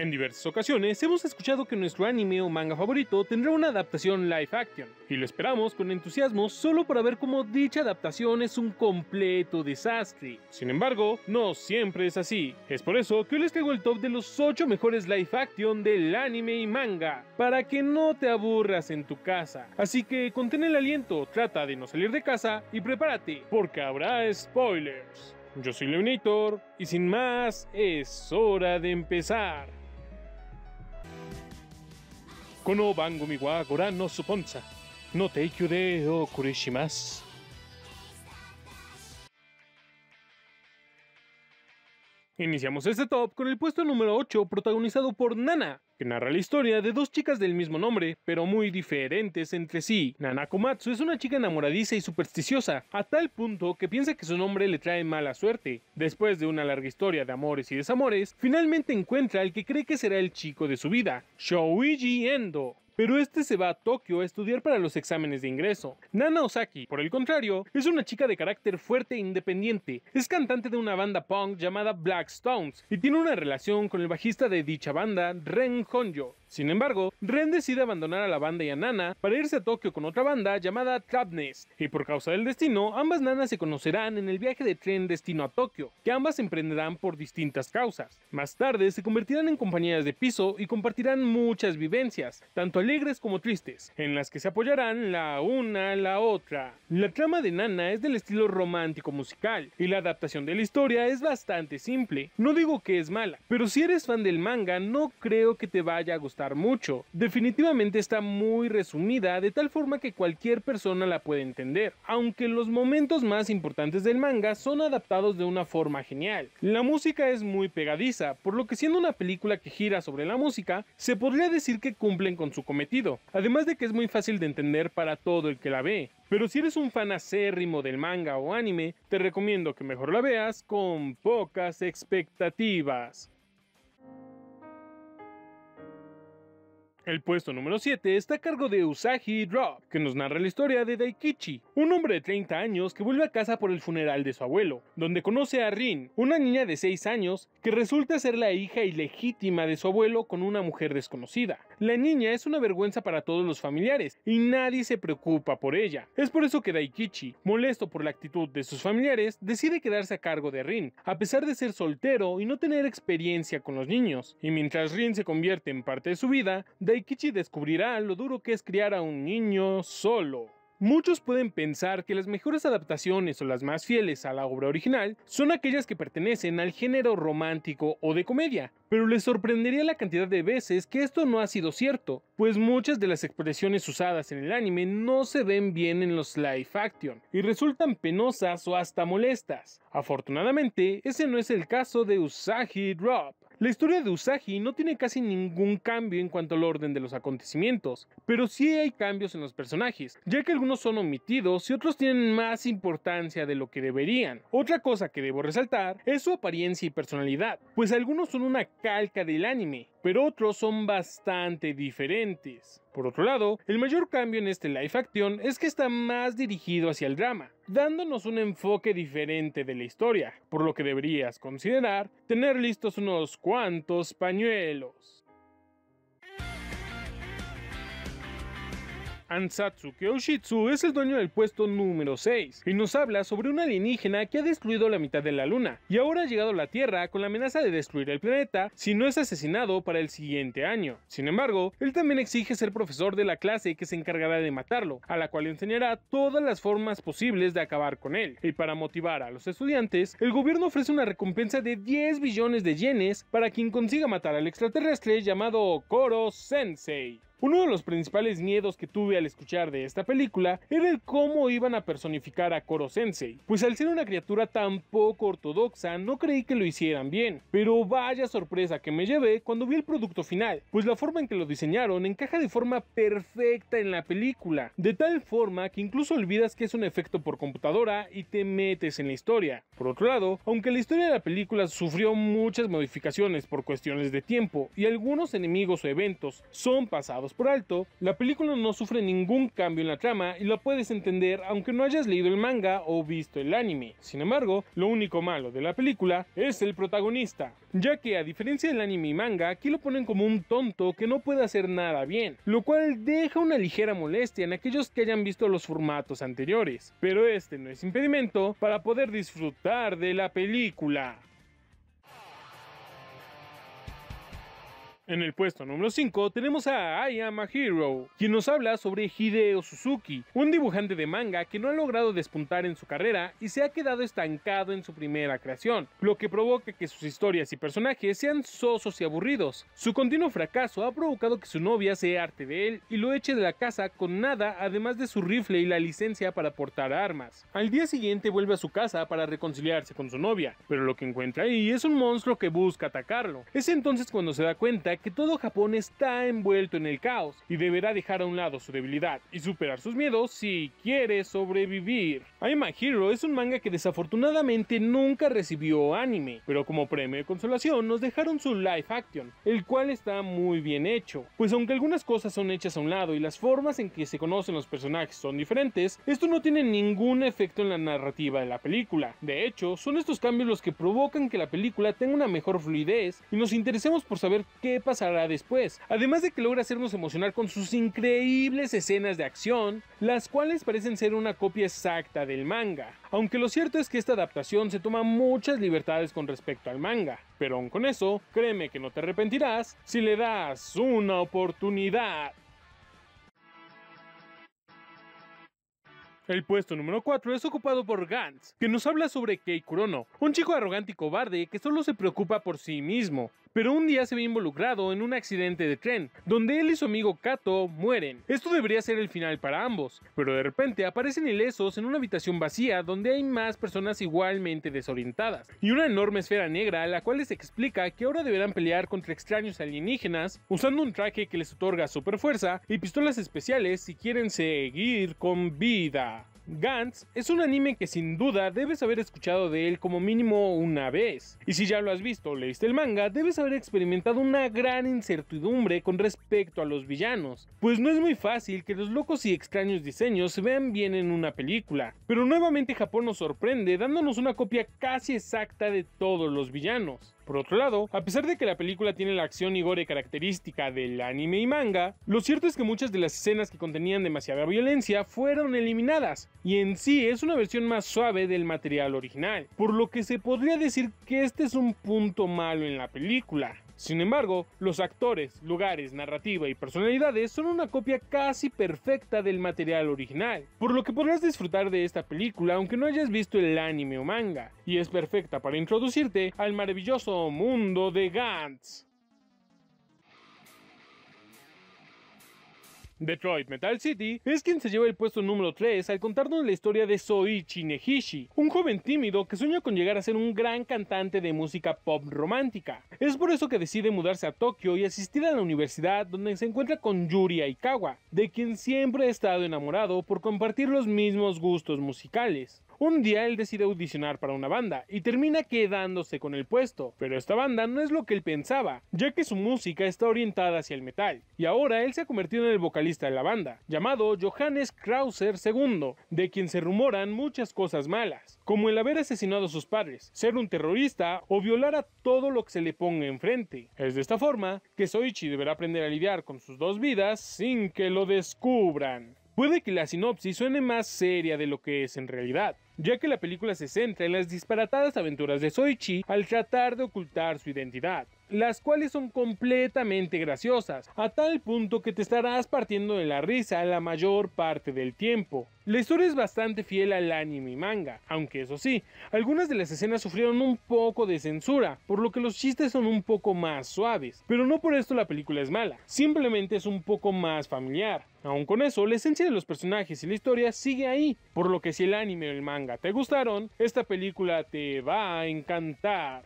En diversas ocasiones hemos escuchado que nuestro anime o manga favorito tendrá una adaptación live action, y lo esperamos con entusiasmo solo para ver cómo dicha adaptación es un completo desastre. Sin embargo, no siempre es así. Es por eso que hoy les traigo el top de los 8 mejores live action del anime y manga, para que no te aburras en tu casa. Así que contén el aliento, trata de no salir de casa y prepárate, porque habrá spoilers. Yo soy Leonitor y sin más, es hora de empezar. Uno bangumiwa gura no suponsa. No te iqyude Iniciamos este top con el puesto número 8 protagonizado por Nana, que narra la historia de dos chicas del mismo nombre, pero muy diferentes entre sí. Nana Komatsu es una chica enamoradiza y supersticiosa, a tal punto que piensa que su nombre le trae mala suerte. Después de una larga historia de amores y desamores, finalmente encuentra al que cree que será el chico de su vida, Shouiji Endo pero este se va a Tokio a estudiar para los exámenes de ingreso. Nana Osaki, por el contrario, es una chica de carácter fuerte e independiente. Es cantante de una banda punk llamada Black Stones y tiene una relación con el bajista de dicha banda, Ren Honjo. Sin embargo, Ren decide abandonar a la banda y a Nana para irse a Tokio con otra banda llamada Trapness, y por causa del destino, ambas nanas se conocerán en el viaje de tren destino a Tokio, que ambas emprenderán por distintas causas. Más tarde se convertirán en compañías de piso y compartirán muchas vivencias, tanto alegres como tristes, en las que se apoyarán la una a la otra. La trama de Nana es del estilo romántico musical, y la adaptación de la historia es bastante simple. No digo que es mala, pero si eres fan del manga no creo que te vaya a gustar mucho. Definitivamente está muy resumida, de tal forma que cualquier persona la puede entender, aunque los momentos más importantes del manga son adaptados de una forma genial. La música es muy pegadiza, por lo que siendo una película que gira sobre la música, se podría decir que cumplen con su cometido, además de que es muy fácil de entender para todo el que la ve. Pero si eres un fan acérrimo del manga o anime, te recomiendo que mejor la veas con pocas expectativas. El puesto número 7 está a cargo de Usagi Drop, que nos narra la historia de Daikichi, un hombre de 30 años que vuelve a casa por el funeral de su abuelo, donde conoce a Rin, una niña de 6 años que resulta ser la hija ilegítima de su abuelo con una mujer desconocida. La niña es una vergüenza para todos los familiares y nadie se preocupa por ella. Es por eso que Daikichi, molesto por la actitud de sus familiares, decide quedarse a cargo de Rin, a pesar de ser soltero y no tener experiencia con los niños. Y mientras Rin se convierte en parte de su vida, Daikichi descubrirá lo duro que es criar a un niño solo. Muchos pueden pensar que las mejores adaptaciones o las más fieles a la obra original son aquellas que pertenecen al género romántico o de comedia, pero les sorprendería la cantidad de veces que esto no ha sido cierto, pues muchas de las expresiones usadas en el anime no se ven bien en los live action y resultan penosas o hasta molestas. Afortunadamente, ese no es el caso de Usagi Drop la historia de Usagi no tiene casi ningún cambio en cuanto al orden de los acontecimientos, pero sí hay cambios en los personajes, ya que algunos son omitidos y otros tienen más importancia de lo que deberían. Otra cosa que debo resaltar es su apariencia y personalidad, pues algunos son una calca del anime, pero otros son bastante diferentes. Por otro lado, el mayor cambio en este live action es que está más dirigido hacia el drama, dándonos un enfoque diferente de la historia, por lo que deberías considerar tener listos unos cuantos pañuelos. Ansatsu Kyoshitsu es el dueño del puesto número 6 y nos habla sobre un alienígena que ha destruido la mitad de la luna y ahora ha llegado a la Tierra con la amenaza de destruir el planeta si no es asesinado para el siguiente año. Sin embargo, él también exige ser profesor de la clase que se encargará de matarlo, a la cual enseñará todas las formas posibles de acabar con él. Y para motivar a los estudiantes, el gobierno ofrece una recompensa de 10 billones de yenes para quien consiga matar al extraterrestre llamado Koro Sensei. Uno de los principales miedos que tuve al escuchar de esta película era el cómo iban a personificar a Koro Sensei, pues al ser una criatura tan poco ortodoxa no creí que lo hicieran bien, pero vaya sorpresa que me llevé cuando vi el producto final, pues la forma en que lo diseñaron encaja de forma perfecta en la película, de tal forma que incluso olvidas que es un efecto por computadora y te metes en la historia. Por otro lado, aunque la historia de la película sufrió muchas modificaciones por cuestiones de tiempo y algunos enemigos o eventos son pasados por alto. La película no sufre ningún cambio en la trama y la puedes entender aunque no hayas leído el manga o visto el anime. Sin embargo, lo único malo de la película es el protagonista, ya que a diferencia del anime y manga, aquí lo ponen como un tonto que no puede hacer nada bien, lo cual deja una ligera molestia en aquellos que hayan visto los formatos anteriores. Pero este no es impedimento para poder disfrutar de la película. En el puesto número 5 tenemos a I Am a Hero, quien nos habla sobre Hideo Suzuki, un dibujante de manga que no ha logrado despuntar en su carrera y se ha quedado estancado en su primera creación, lo que provoca que sus historias y personajes sean sosos y aburridos. Su continuo fracaso ha provocado que su novia se arte de él y lo eche de la casa con nada además de su rifle y la licencia para portar armas. Al día siguiente vuelve a su casa para reconciliarse con su novia, pero lo que encuentra ahí es un monstruo que busca atacarlo. Es entonces cuando se da cuenta que todo Japón está envuelto en el caos y deberá dejar a un lado su debilidad y superar sus miedos si quiere sobrevivir. Am a Hero es un manga que desafortunadamente nunca recibió anime, pero como premio de consolación nos dejaron su live action, el cual está muy bien hecho, pues aunque algunas cosas son hechas a un lado y las formas en que se conocen los personajes son diferentes, esto no tiene ningún efecto en la narrativa de la película. De hecho, son estos cambios los que provocan que la película tenga una mejor fluidez y nos interesemos por saber qué pasará después. Además de que logra hacernos emocionar con sus increíbles escenas de acción, las cuales parecen ser una copia exacta del manga. Aunque lo cierto es que esta adaptación se toma muchas libertades con respecto al manga, pero aún con eso, créeme que no te arrepentirás si le das una oportunidad. El puesto número 4 es ocupado por Gantz, que nos habla sobre Kei Kurono, un chico arrogante y cobarde que solo se preocupa por sí mismo, pero un día se ve involucrado en un accidente de tren, donde él y su amigo Kato mueren. Esto debería ser el final para ambos, pero de repente aparecen ilesos en una habitación vacía donde hay más personas igualmente desorientadas, y una enorme esfera negra a la cual les explica que ahora deberán pelear contra extraños alienígenas usando un traje que les otorga super fuerza y pistolas especiales si quieren seguir con vida. Gantz es un anime que sin duda debes haber escuchado de él como mínimo una vez. Y si ya lo has visto o leíste el manga, debes haber experimentado una gran incertidumbre con respecto a los villanos, pues no es muy fácil que los locos y extraños diseños se vean bien en una película. Pero nuevamente Japón nos sorprende dándonos una copia casi exacta de todos los villanos. Por otro lado, a pesar de que la película tiene la acción y gore característica del anime y manga, lo cierto es que muchas de las escenas que contenían demasiada violencia fueron eliminadas, y en sí es una versión más suave del material original, por lo que se podría decir que este es un punto malo en la película. Sin embargo, los actores, lugares, narrativa y personalidades son una copia casi perfecta del material original, por lo que podrás disfrutar de esta película aunque no hayas visto el anime o manga, y es perfecta para introducirte al maravilloso mundo de Gantz. Detroit Metal City es quien se lleva el puesto número 3 al contarnos la historia de Soichi Nehishi, un joven tímido que sueña con llegar a ser un gran cantante de música pop romántica. Es por eso que decide mudarse a Tokio y asistir a la universidad donde se encuentra con Yuri Aikawa, de quien siempre ha estado enamorado por compartir los mismos gustos musicales. Un día él decide audicionar para una banda y termina quedándose con el puesto, pero esta banda no es lo que él pensaba, ya que su música está orientada hacia el metal, y ahora él se ha convertido en el vocalista de la banda, llamado Johannes Krauser II, de quien se rumoran muchas cosas malas, como el haber asesinado a sus padres, ser un terrorista o violar a todo lo que se le ponga enfrente. Es de esta forma que Soichi deberá aprender a lidiar con sus dos vidas sin que lo descubran. Puede que la sinopsis suene más seria de lo que es en realidad, ya que la película se centra en las disparatadas aventuras de Soichi al tratar de ocultar su identidad las cuales son completamente graciosas, a tal punto que te estarás partiendo de la risa la mayor parte del tiempo. La historia es bastante fiel al anime y manga, aunque eso sí, algunas de las escenas sufrieron un poco de censura, por lo que los chistes son un poco más suaves, pero no por esto la película es mala, simplemente es un poco más familiar. Aún con eso, la esencia de los personajes y la historia sigue ahí, por lo que si el anime o el manga te gustaron, esta película te va a encantar.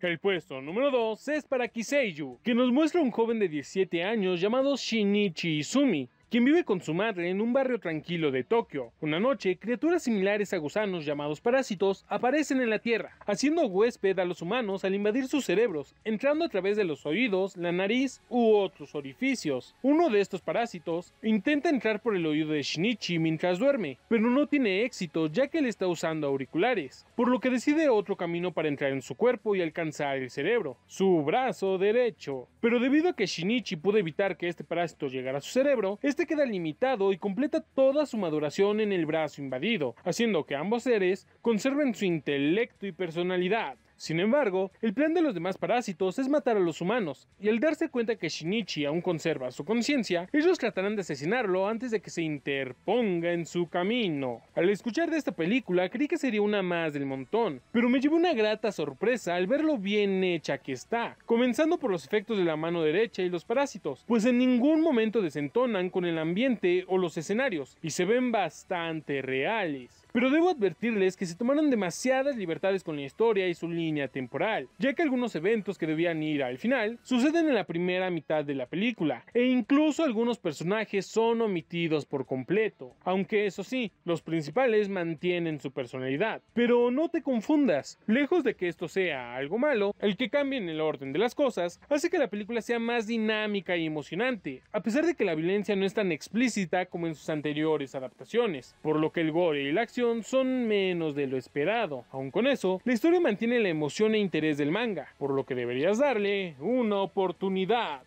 El puesto número 2 es para Kiseiju, que nos muestra un joven de 17 años llamado Shinichi Izumi, quien vive con su madre en un barrio tranquilo de Tokio. Una noche, criaturas similares a gusanos llamados parásitos aparecen en la Tierra, haciendo huésped a los humanos al invadir sus cerebros, entrando a través de los oídos, la nariz u otros orificios. Uno de estos parásitos intenta entrar por el oído de Shinichi mientras duerme, pero no tiene éxito ya que él está usando auriculares, por lo que decide otro camino para entrar en su cuerpo y alcanzar el cerebro, su brazo derecho. Pero debido a que Shinichi pudo evitar que este parásito llegara a su cerebro, este este queda limitado y completa toda su maduración en el brazo invadido, haciendo que ambos seres conserven su intelecto y personalidad. Sin embargo, el plan de los demás parásitos es matar a los humanos, y al darse cuenta que Shinichi aún conserva su conciencia, ellos tratarán de asesinarlo antes de que se interponga en su camino. Al escuchar de esta película creí que sería una más del montón, pero me llevé una grata sorpresa al ver lo bien hecha que está, comenzando por los efectos de la mano derecha y los parásitos, pues en ningún momento desentonan con el ambiente o los escenarios, y se ven bastante reales. Pero debo advertirles que se tomaron demasiadas libertades con la historia y su línea temporal, ya que algunos eventos que debían ir al final suceden en la primera mitad de la película, e incluso algunos personajes son omitidos por completo, aunque eso sí, los principales mantienen su personalidad. Pero no te confundas, lejos de que esto sea algo malo, el que cambien el orden de las cosas hace que la película sea más dinámica y emocionante, a pesar de que la violencia no es tan explícita como en sus anteriores adaptaciones, por lo que el gore y la acción son menos de lo esperado. Aun con eso, la historia mantiene la emoción e interés del manga, por lo que deberías darle una oportunidad.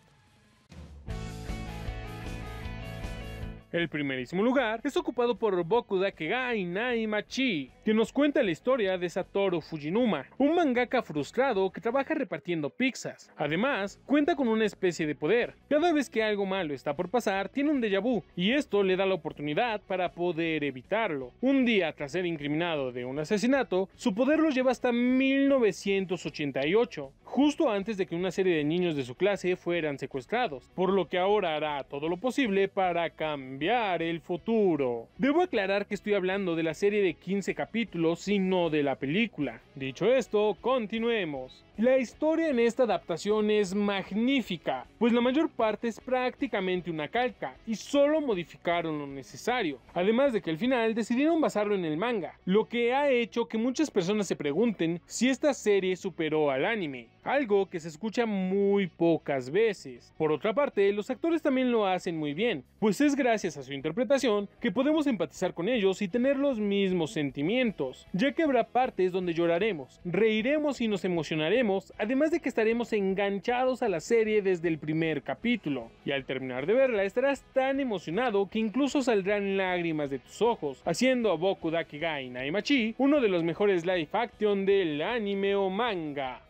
El primerísimo lugar es ocupado por Bokuda Kegai Naimachi, que nos cuenta la historia de Satoru Fujinuma, un mangaka frustrado que trabaja repartiendo pizzas. Además, cuenta con una especie de poder. Cada vez que algo malo está por pasar, tiene un déjà vu, y esto le da la oportunidad para poder evitarlo. Un día tras ser incriminado de un asesinato, su poder lo lleva hasta 1988, justo antes de que una serie de niños de su clase fueran secuestrados, por lo que ahora hará todo lo posible para cambiar el futuro. Debo aclarar que estoy hablando de la serie de 15 capítulos, y no de la película. Dicho esto, continuemos. La historia en esta adaptación es magnífica, pues la mayor parte es prácticamente una calca y solo modificaron lo necesario, además de que al final decidieron basarlo en el manga, lo que ha hecho que muchas personas se pregunten si esta serie superó al anime algo que se escucha muy pocas veces. Por otra parte, los actores también lo hacen muy bien, pues es gracias a su interpretación que podemos empatizar con ellos y tener los mismos sentimientos, ya que habrá partes donde lloraremos, reiremos y nos emocionaremos, además de que estaremos enganchados a la serie desde el primer capítulo, y al terminar de verla estarás tan emocionado que incluso saldrán lágrimas de tus ojos, haciendo a Boku Daki Naimachi uno de los mejores live action del anime o manga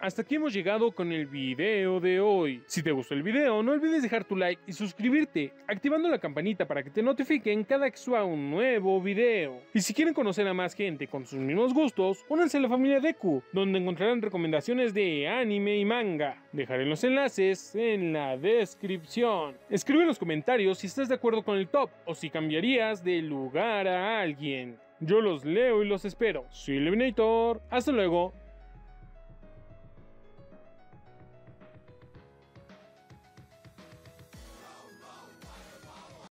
hasta aquí hemos llegado con el video de hoy. Si te gustó el video, no olvides dejar tu like y suscribirte, activando la campanita para que te notifiquen cada que suba un nuevo video. Y si quieren conocer a más gente con sus mismos gustos, únanse a la familia Deku, donde encontrarán recomendaciones de anime y manga. Dejaré los enlaces en la descripción. Escribe en los comentarios si estás de acuerdo con el top o si cambiarías de lugar a alguien. Yo los leo y los espero. Soy Eliminator! Hasta luego.